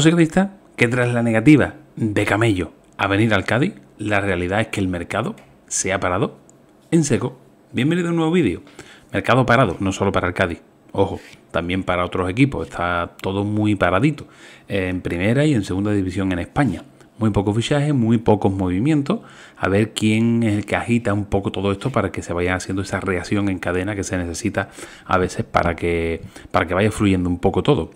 crista, que tras la negativa de Camello a venir al Cádiz, la realidad es que el mercado se ha parado en seco. Bienvenido a un nuevo vídeo. Mercado parado, no solo para el Cádiz, ojo, también para otros equipos, está todo muy paradito, en primera y en segunda división en España. Muy poco fichaje, muy pocos movimientos, a ver quién es el que agita un poco todo esto para que se vaya haciendo esa reacción en cadena que se necesita a veces para que, para que vaya fluyendo un poco todo.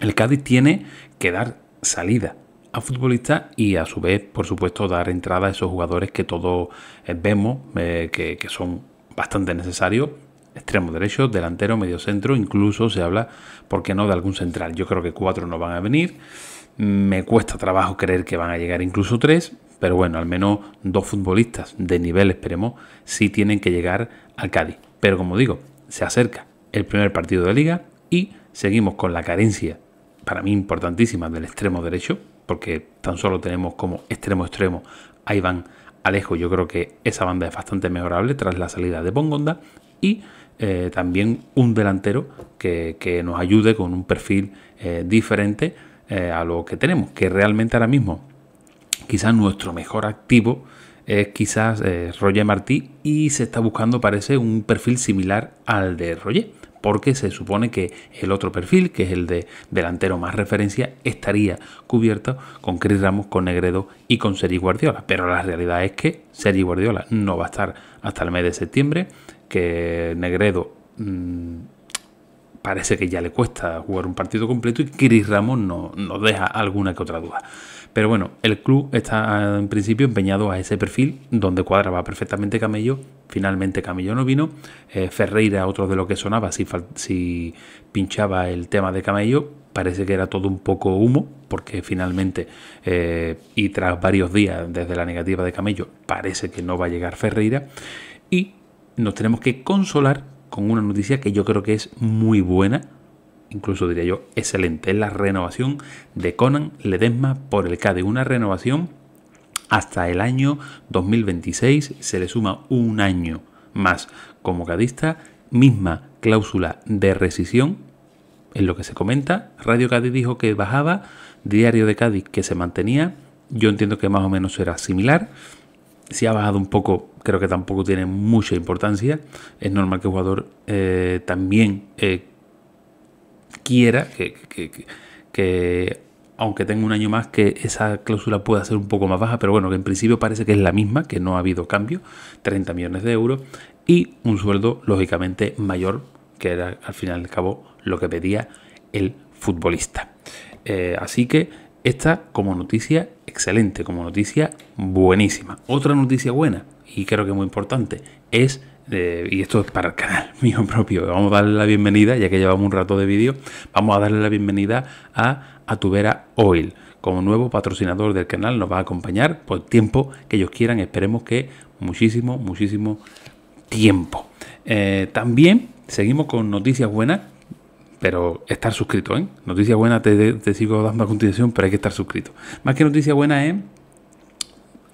El Cádiz tiene que dar salida a futbolistas y a su vez, por supuesto, dar entrada a esos jugadores que todos eh, vemos eh, que, que, son bastante necesarios. Extremo derecho, delantero, medio centro, incluso se habla, ¿por qué no?, de algún central. Yo creo que cuatro no van a venir. Mm, me cuesta trabajo creer que van a llegar incluso tres, pero bueno, al menos dos futbolistas de nivel, esperemos, sí tienen que llegar al Cádiz. Pero como digo, se acerca el primer partido de liga y seguimos con la carencia para mí importantísima del extremo derecho, porque tan solo tenemos como extremo extremo a Iván Alejo. Yo creo que esa banda es bastante mejorable tras la salida de Pongonda y eh, también un delantero que, nos ayude con un perfil eh, diferente eh, a lo que tenemos, que realmente ahora mismo quizás nuestro mejor activo es quizás Roger Martí y se está buscando, parece, un perfil similar al de Roger porque se supone que el otro perfil, que es el de delantero más referencia, estaría cubierto con Chris Ramos, con Negredo y con Sergi Guardiola. Pero la realidad es que Sergi Guardiola no va a estar hasta el mes de septiembre, que Negredo... Mm, parece que ya le cuesta jugar un partido completo y Chris Ramos nos no deja alguna que otra duda. Pero bueno, el club está ah, en principio empeñado a ese perfil donde cuadraba perfectamente Camello. Finalmente Camello no vino. Eh, Ferreira, otro de lo que sonaba, si, pinchaba el tema de Camello, parece que era todo un poco humo, porque finalmente, eh, y tras varios días desde la negativa de Camello, parece que no va a llegar Ferreira. Y nos tenemos que consolar con una noticia que yo creo que es muy buena incluso diría yo excelente, es la renovación de Conan Ledesma por el CADE, una renovación hasta el año 2026, se le suma un año más como cadista, misma cláusula de rescisión, en lo que se comenta, Radio Cádiz dijo que bajaba, Diario de Cádiz que se mantenía, yo entiendo que más o menos era similar, si ha bajado un poco, creo que tampoco tiene mucha importancia. Es normal que jugador eh, también eh, quiera que, aunque tenga un año más, que esa cláusula pueda ser un poco más baja, pero bueno, que en principio parece que es la misma, que no ha habido cambio, 30 millones de euros, y un sueldo lógicamente mayor, que era al final y al cabo lo que pedía el futbolista. Eh, así que esta como noticia excelente, como noticia buenísima. Otra noticia buena, y creo que muy importante, es y esto es para el canal mío propio. Vamos a darle la bienvenida, ya que llevamos un rato de vídeo, vamos a darle la bienvenida a Atubera Oil. Como nuevo patrocinador del canal nos va a acompañar por el tiempo que ellos quieran. Esperemos que muchísimo, muchísimo tiempo. Eh, también seguimos con noticias buenas, pero estar suscrito. ¿eh? Noticias buenas te, sigo dando a continuación, pero hay que estar suscrito. Más que noticias buenas es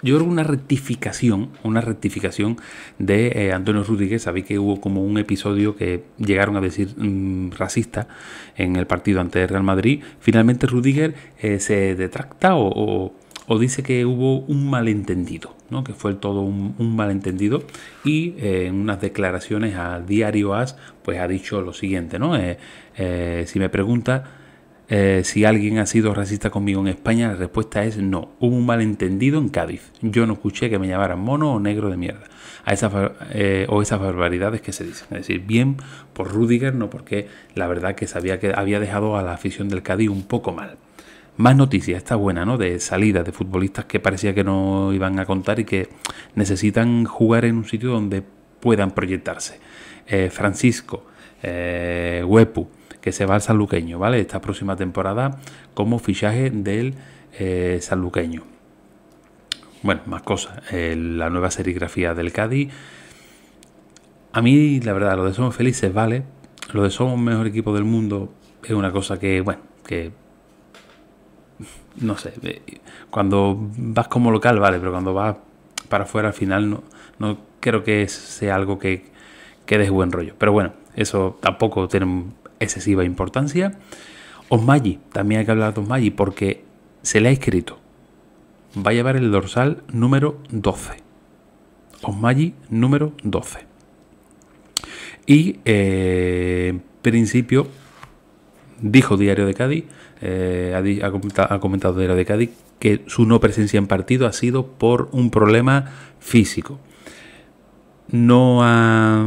yo creo una rectificación, una rectificación de eh, Antonio Rodríguez. Sabéis que hubo como un episodio que llegaron a decir mm, racista en el partido ante Real Madrid. Finalmente Rudiger eh, se detracta o, dice que hubo un malentendido, que fue todo un, malentendido. Y eh, en unas declaraciones a Diario As, pues ha dicho lo siguiente, ¿no? si me pregunta eh, si alguien ha sido racista conmigo en España, la respuesta es no. Hubo un malentendido en Cádiz. Yo no escuché que me llamaran mono o negro de mierda. A eh, o esas barbaridades que se dicen. Es decir, bien por Rudiger, no porque la verdad que sabía que había dejado a la afición del Cádiz un poco mal. Más noticias, está buena, ¿no? De salidas de futbolistas que parecía que no iban a contar y que necesitan jugar en un sitio donde puedan proyectarse. Eh, Francisco, Huepu, que se va al sanluqueño, ¿vale? Esta próxima temporada como fichaje del eh, sanluqueño. Bueno, más cosas. Eh, la nueva serigrafía del Cádiz. A mí, la verdad, lo de Somos Felices vale. Lo de Somos Mejor Equipo del Mundo es una cosa que, bueno, que no sé, eh, cuando vas como local, vale, pero cuando vas para afuera al final no, no creo que sea algo que, que buen rollo. Pero bueno, eso tampoco tiene excesiva importancia. Osmagi, también hay que hablar de Osmagi porque se le ha escrito. Va a llevar el dorsal número 12. Osmagi número 12. Y eh, en principio, dijo Diario de Cádiz, eh, ha, comentado Diario de Cádiz, que su no presencia en partido ha sido por un problema físico. No ha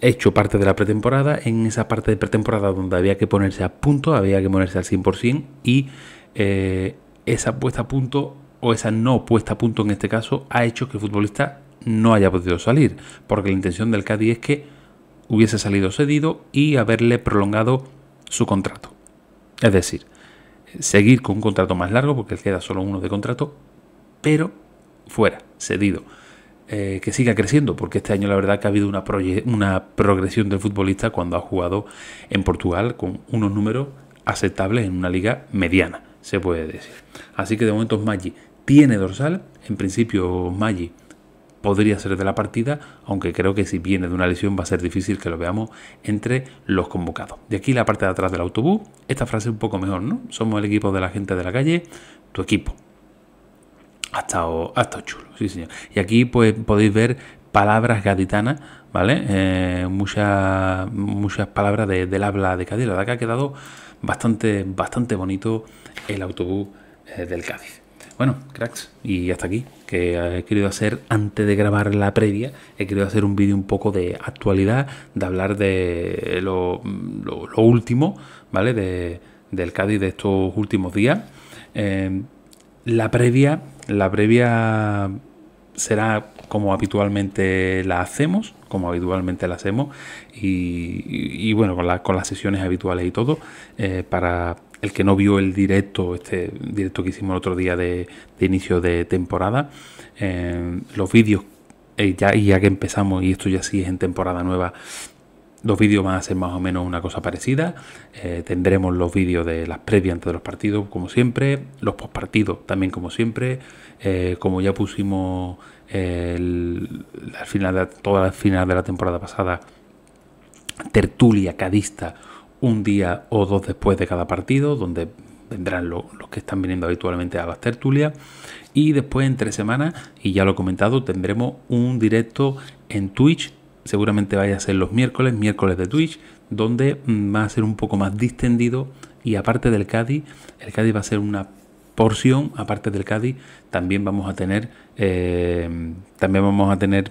hecho parte de la pretemporada. En esa parte de pretemporada donde había que ponerse a punto, había que ponerse al 100% y eh, esa puesta a punto o esa no puesta a punto en este caso ha hecho que el futbolista no haya podido salir, porque la intención del Cádiz es que hubiese salido cedido y haberle prolongado su contrato. Es decir, seguir con un contrato más largo, porque él queda solo uno de contrato, pero fuera, cedido. Eh, que siga creciendo, porque este año la verdad que ha habido una, una progresión del futbolista cuando ha jugado en Portugal con unos números aceptables en una liga mediana, se puede decir. Así que de momento Maggi tiene dorsal, en principio Maggi podría ser de la partida, aunque creo que si viene de una lesión va a ser difícil que lo veamos entre los convocados. De aquí la parte de atrás del autobús, esta frase un poco mejor, ¿no? Somos el equipo de la gente de la calle, tu equipo, ha estado, chulo, sí señor. Y aquí pues podéis ver palabras gaditanas, ¿vale? Eh, muchas, muchas palabras de, del habla de Cádiz. La verdad que ha quedado bastante, bastante bonito el autobús eh, del Cádiz. Bueno, cracks, y hasta aquí, que he querido hacer, antes de grabar la previa, he querido hacer un vídeo un poco de actualidad, de hablar de lo, lo, último, ¿vale? De, del Cádiz de estos últimos días. Eh, la previa, la previa será como habitualmente la hacemos, como habitualmente la hacemos, y, bueno, con, las sesiones habituales y todo, eh, para el que no vio el directo, este directo que hicimos el otro día de, inicio de temporada, eh, los vídeos, eh, ya, ya que empezamos, y esto ya sí es en temporada nueva, los vídeos van a ser más o menos una cosa parecida. Eh, tendremos los vídeos de las previas antes de los partidos, como siempre. Los postpartidos también, como siempre. Eh, como ya pusimos el, al final de, la de la temporada pasada, tertulia cadista un día o dos después de cada partido, donde vendrán los que están viniendo habitualmente a las tertulias. Y después, en tres semanas, y ya lo he comentado, tendremos un directo en Twitch seguramente vaya a ser los miércoles, miércoles de Twitch, donde mm, va a ser un poco más distendido y aparte del Cadi, el Cadi va a ser una porción, aparte del Cádiz, también vamos a tener, eh, también vamos a tener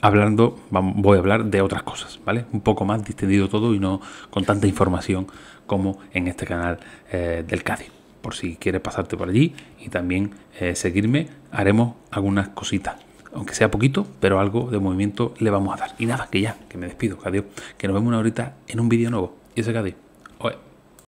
hablando, voy a hablar de otras cosas, ¿vale? Un poco más distendido todo y no con tanta información como en este canal eh, del Cádiz. Por si quieres pasarte por allí y también eh, seguirme, haremos algunas cositas aunque sea poquito, pero algo de movimiento le vamos a dar. Y nada, que ya, que me despido, adiós, que nos vemos una horita en un vídeo nuevo. Y ese que adiós.